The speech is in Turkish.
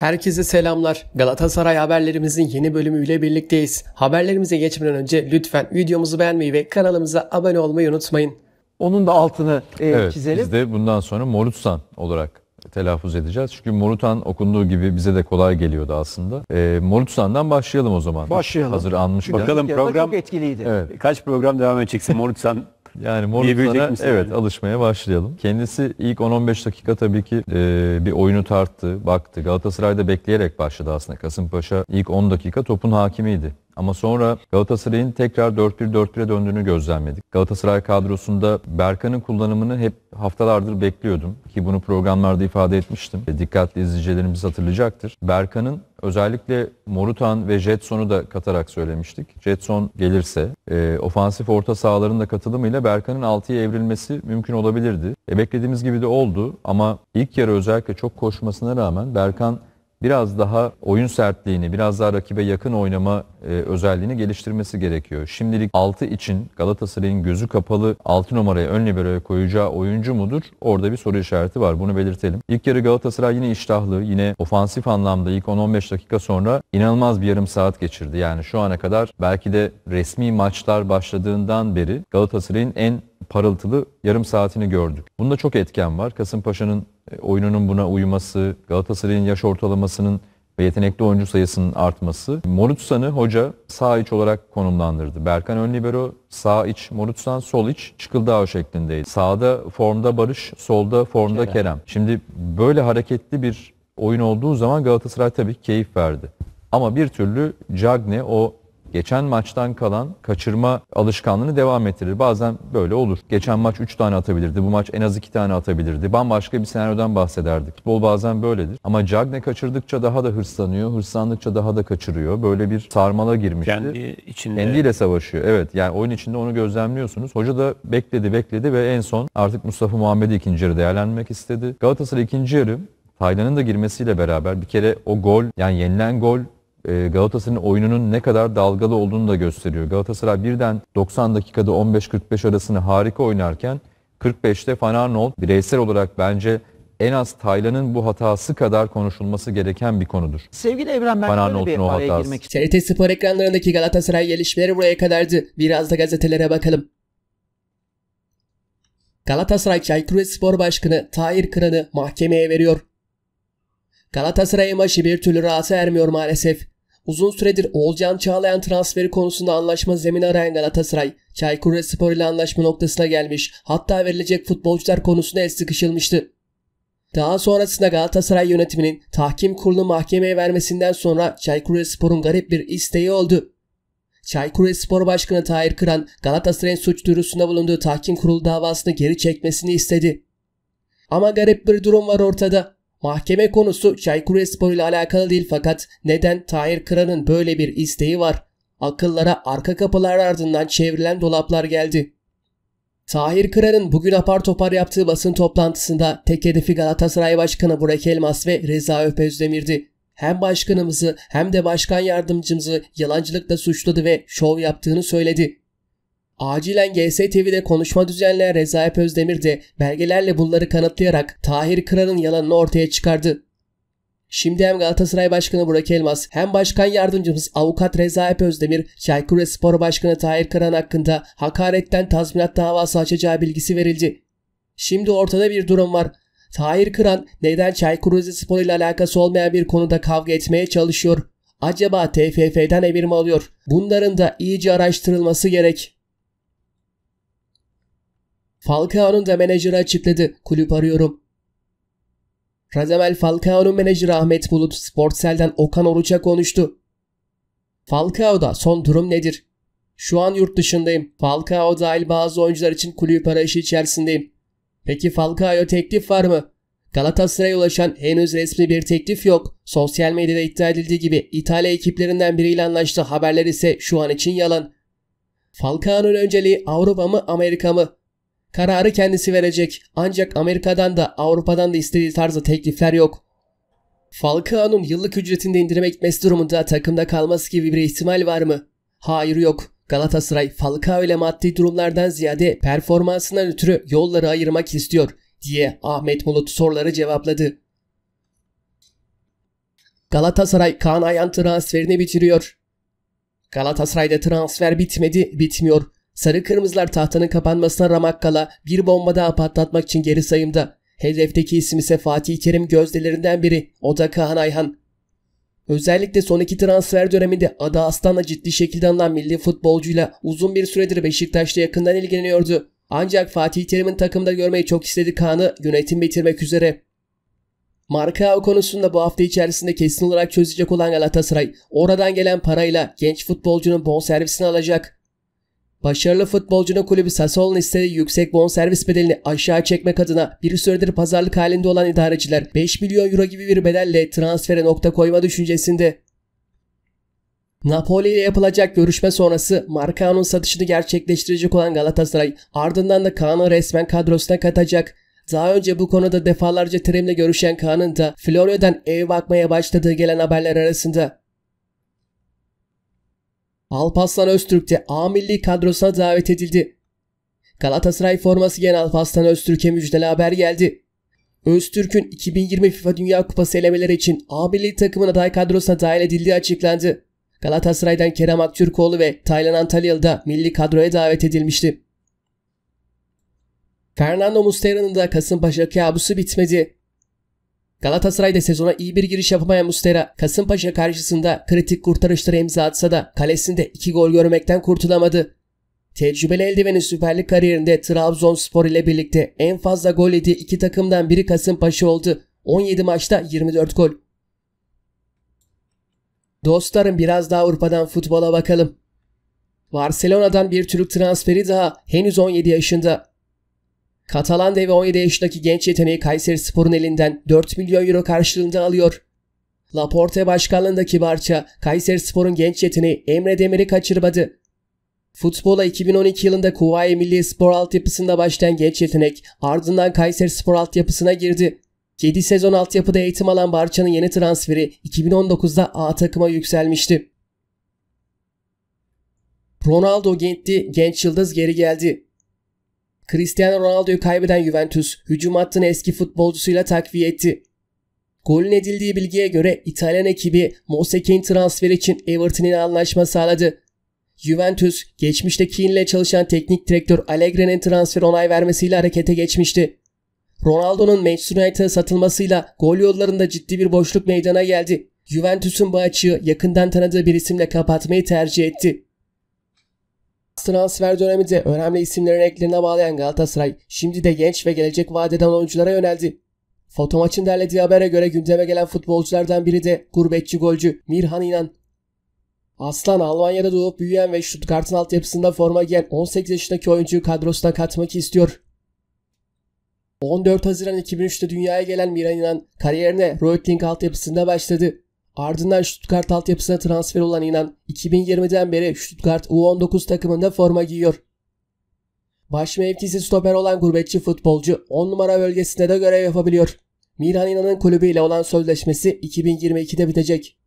Herkese selamlar. Galatasaray haberlerimizin yeni bölümüyle birlikteyiz. Haberlerimize geçmeden önce lütfen videomuzu beğenmeyi ve kanalımıza abone olmayı unutmayın. Onun da altını e, evet, çizelim. Biz de bundan sonra Morutan olarak telaffuz edeceğiz. Çünkü Morutan okunduğu gibi bize de kolay geliyordu aslında. E, Morutan'dan başlayalım o zaman. Başlayalım. Hazır anmış. Bakalım program çok etkiliydi. Evet. Kaç program devam edeceksin Morutan yani Morutan'a evet yani? alışmaya başlayalım. Kendisi ilk 10-15 dakika tabii ki e, bir oyunu tarttı, baktı. Galatasaray'da bekleyerek başladı aslında. Kasımpaşa ilk 10 dakika topun hakimiydi. Ama sonra Galatasaray'ın tekrar 4-1-4-1'e döndüğünü gözlemledik. Galatasaray kadrosunda Berkan'ın kullanımını hep haftalardır bekliyordum ki bunu programlarda ifade etmiştim. E, dikkatli izleyicilerimiz hatırlayacaktır. Berkan'ın özellikle Morutan ve Jetson'u da katarak söylemiştik. Jetson gelirse e, ofansif orta sahaların da katılımıyla Berkan'ın 6'ya evrilmesi mümkün olabilirdi. E, beklediğimiz gibi de oldu ama ilk yarı özellikle çok koşmasına rağmen Berkan biraz daha oyun sertliğini, biraz daha rakibe yakın oynama e, özelliğini geliştirmesi gerekiyor. Şimdilik 6 için Galatasaray'ın gözü kapalı 6 numarayı ön liberoya koyacağı oyuncu mudur? Orada bir soru işareti var. Bunu belirtelim. İlk yarı Galatasaray yine iştahlı, yine ofansif anlamda ilk 10-15 dakika sonra inanılmaz bir yarım saat geçirdi. Yani şu ana kadar belki de resmi maçlar başladığından beri Galatasaray'ın en parıltılı yarım saatini gördük. Bunda çok etken var. Kasımpaşa'nın e, oyununun buna uyuması, Galatasaray'ın yaş ortalamasının ve yetenekli oyuncu sayısının artması. Morutsan'ı hoca sağ iç olarak konumlandırdı. Berkan Önlibero sağ iç, Morutsan sol iç, Çıkıldağ şeklindeydi. Sağda formda Barış, solda formda Kerem. Kerem. Şimdi böyle hareketli bir oyun olduğu zaman Galatasaray tabii keyif verdi. Ama bir türlü Cagne o geçen maçtan kalan kaçırma alışkanlığını devam ettirir. Bazen böyle olur. Geçen maç 3 tane atabilirdi. Bu maç en az 2 tane atabilirdi. Bambaşka bir senaryodan bahsederdik. Futbol bazen böyledir. Ama Cagne kaçırdıkça daha da hırslanıyor. Hırslandıkça daha da kaçırıyor. Böyle bir sarmala girmişti. Kendi içinde. Kendiyle savaşıyor. Evet yani oyun içinde onu gözlemliyorsunuz. Hoca da bekledi bekledi ve en son artık Mustafa Muhammed'i ikinci yarı değerlendirmek istedi. Galatasaray ikinci yarı Taylan'ın da girmesiyle beraber bir kere o gol yani yenilen gol ee, Galatasaray'ın oyununun ne kadar dalgalı olduğunu da gösteriyor. Galatasaray birden 90 dakikada 15-45 arasını harika oynarken 45'te Fanarnold bireysel olarak bence en az Taylan'ın bu hatası kadar konuşulması gereken bir konudur. Sevgili Evren ben Bana böyle bir araya hatası. girmek istiyorum. TRT Spor ekranlarındaki Galatasaray gelişmeleri buraya kadardı. Biraz da gazetelere bakalım. Galatasaray Çaykur Spor Başkanı Tahir Kıran'ı mahkemeye veriyor. Galatasaray maçı bir türlü rahatsız ermiyor maalesef. Uzun süredir Oğulcan Çağlayan transferi konusunda anlaşma zemini arayan Galatasaray, Çaykur Rizespor ile anlaşma noktasına gelmiş, hatta verilecek futbolcular konusunda el sıkışılmıştı. Daha sonrasında Galatasaray yönetiminin tahkim kurulu mahkemeye vermesinden sonra Çaykur Rizespor'un garip bir isteği oldu. Çaykur Rizespor Başkanı Tahir Kıran, Galatasaray'ın suç duyurusunda bulunduğu tahkim kurulu davasını geri çekmesini istedi. Ama garip bir durum var ortada. Mahkeme konusu Çaykur Çaykurespor ile alakalı değil fakat neden Tahir Kıran'ın böyle bir isteği var? Akıllara arka kapılar ardından çevrilen dolaplar geldi. Tahir Kırar'ın bugün apar topar yaptığı basın toplantısında tek hedefi Galatasaray Başkanı Burak Elmas ve Reza Öpezdemir'di. Hem başkanımızı hem de başkan yardımcımızı yalancılıkla suçladı ve şov yaptığını söyledi. Acilen GSTV'de konuşma düzenleyen Rezaip Özdemir de belgelerle bunları kanıtlayarak Tahir Kırar'ın yalanını ortaya çıkardı. Şimdi hem Galatasaray Başkanı Burak Elmas hem Başkan Yardımcımız Avukat Rezaip Özdemir, Çaykur Spor Başkanı Tahir Kıran hakkında hakaretten tazminat davası açacağı bilgisi verildi. Şimdi ortada bir durum var. Tahir Kıran neden Çaykur Rizespor ile alakası olmayan bir konuda kavga etmeye çalışıyor? Acaba TFF'den emir mi alıyor? Bunların da iyice araştırılması gerek. Falcao'nun da menajeri açıkladı. Kulüp arıyorum. Radamel Falcao'nun menajeri Ahmet Bulut Sportsel'den Okan Oruç'a konuştu. Falcao'da son durum nedir? Şu an yurt dışındayım. Falcao dahil bazı oyuncular için kulüp arayışı içerisindeyim. Peki Falcao teklif var mı? Galatasaray'a ulaşan henüz resmi bir teklif yok. Sosyal medyada iddia edildiği gibi İtalya ekiplerinden biriyle anlaştı. Haberler ise şu an için yalan. Falcao'nun önceliği Avrupa mı Amerika mı? Kararı kendisi verecek. Ancak Amerika'dan da Avrupa'dan da istediği tarzda teklifler yok. Falcao'nun yıllık ücretinde indirime gitmesi durumunda takımda kalması gibi bir ihtimal var mı? Hayır yok. Galatasaray Falcao ile maddi durumlardan ziyade performansından ötürü yolları ayırmak istiyor diye Ahmet Bulut soruları cevapladı. Galatasaray Kaan Ayan transferini bitiriyor. Galatasaray'da transfer bitmedi, bitmiyor. Sarı kırmızılar tahtanın kapanmasına ramak kala bir bomba daha patlatmak için geri sayımda. Hedefteki isim ise Fatih Kerim gözdelerinden biri. O da Kaan Ayhan. Özellikle son iki transfer döneminde Ada Aslan'la ciddi şekilde alınan milli futbolcuyla uzun bir süredir Beşiktaş'ta yakından ilgileniyordu. Ancak Fatih Terim'in takımda görmeyi çok istedi Kaan'ı yönetim bitirmek üzere. Marka o konusunda bu hafta içerisinde kesin olarak çözecek olan Galatasaray oradan gelen parayla genç futbolcunun bon servisini alacak. Başarılı futbolcunun kulübü Sassuolo'nun ise yüksek bonservis bedelini aşağı çekmek adına bir süredir pazarlık halinde olan idareciler 5 milyon euro gibi bir bedelle transfere nokta koyma düşüncesinde. Napoli ile yapılacak görüşme sonrası Marcao'nun satışını gerçekleştirecek olan Galatasaray ardından da Kaan'ı resmen kadrosuna katacak. Daha önce bu konuda defalarca Terim'le görüşen Kaan'ın da Florya'dan ev bakmaya başladığı gelen haberler arasında. Alparslan Öztürk de A milli kadrosuna davet edildi. Galatasaray forması giyen Alparslan Öztürk'e müjdeli haber geldi. Öztürk'ün 2020 FIFA Dünya Kupası elemeleri için A milli takımın aday kadrosuna dahil edildiği açıklandı. Galatasaray'dan Kerem Aktürkoğlu ve Taylan Antalyalı da milli kadroya davet edilmişti. Fernando Mustera'nın da Kasımpaşa kabusu bitmedi. Galatasaray'da sezona iyi bir giriş yapamayan Mustera, Kasımpaşa karşısında kritik kurtarışlara imza atsa da kalesinde 2 gol görmekten kurtulamadı. Tecrübeli eldivenin Süper kariyerinde Trabzonspor ile birlikte en fazla gol yediği iki takımdan biri Kasımpaşa oldu. 17 maçta 24 gol. Dostlarım biraz daha Avrupa'dan futbola bakalım. Barcelona'dan bir Türk transferi daha henüz 17 yaşında. Katalan devi 17 yaşındaki genç yeteneği Kayseri Spor'un elinden 4 milyon euro karşılığında alıyor. Laporte başkanlığındaki Barça, Kayseri Spor'un genç yeteneği Emre Demir'i kaçırmadı. Futbola 2012 yılında Kuvayi Milli Spor altyapısında başlayan genç yetenek ardından Kayseri Spor altyapısına girdi. 7 sezon altyapıda eğitim alan Barça'nın yeni transferi 2019'da A takıma yükselmişti. Ronaldo gitti, genç yıldız geri geldi. Cristiano Ronaldo'yu kaybeden Juventus hücum hattını eski futbolcusuyla takviye etti. Golün edildiği bilgiye göre İtalyan ekibi Moise transferi için Everton ile anlaşma sağladı. Juventus, geçmişte Keane ile çalışan teknik direktör Allegri'nin transfer onay vermesiyle harekete geçmişti. Ronaldo'nun Manchester United'a satılmasıyla gol yollarında ciddi bir boşluk meydana geldi. Juventus'un bu açığı yakından tanıdığı bir isimle kapatmayı tercih etti transfer döneminde önemli isimlerin eklerine bağlayan Galatasaray şimdi de genç ve gelecek vadeden oyunculara yöneldi. Fotomaç'ın derlediği habere göre gündeme gelen futbolculardan biri de gurbetçi golcü Mirhan İnan. Aslan Almanya'da doğup büyüyen ve Stuttgart'ın altyapısında forma giyen 18 yaşındaki oyuncuyu kadrosuna katmak istiyor. 14 Haziran 2003'te dünyaya gelen Mirhan İnan kariyerine Reutlink altyapısında başladı. Ardından Stuttgart altyapısına transfer olan İnan 2020'den beri Stuttgart U19 takımında forma giyiyor. Baş mevkisi stoper olan gurbetçi futbolcu 10 numara bölgesinde de görev yapabiliyor. Miran İnan'ın kulübüyle olan sözleşmesi 2022'de bitecek.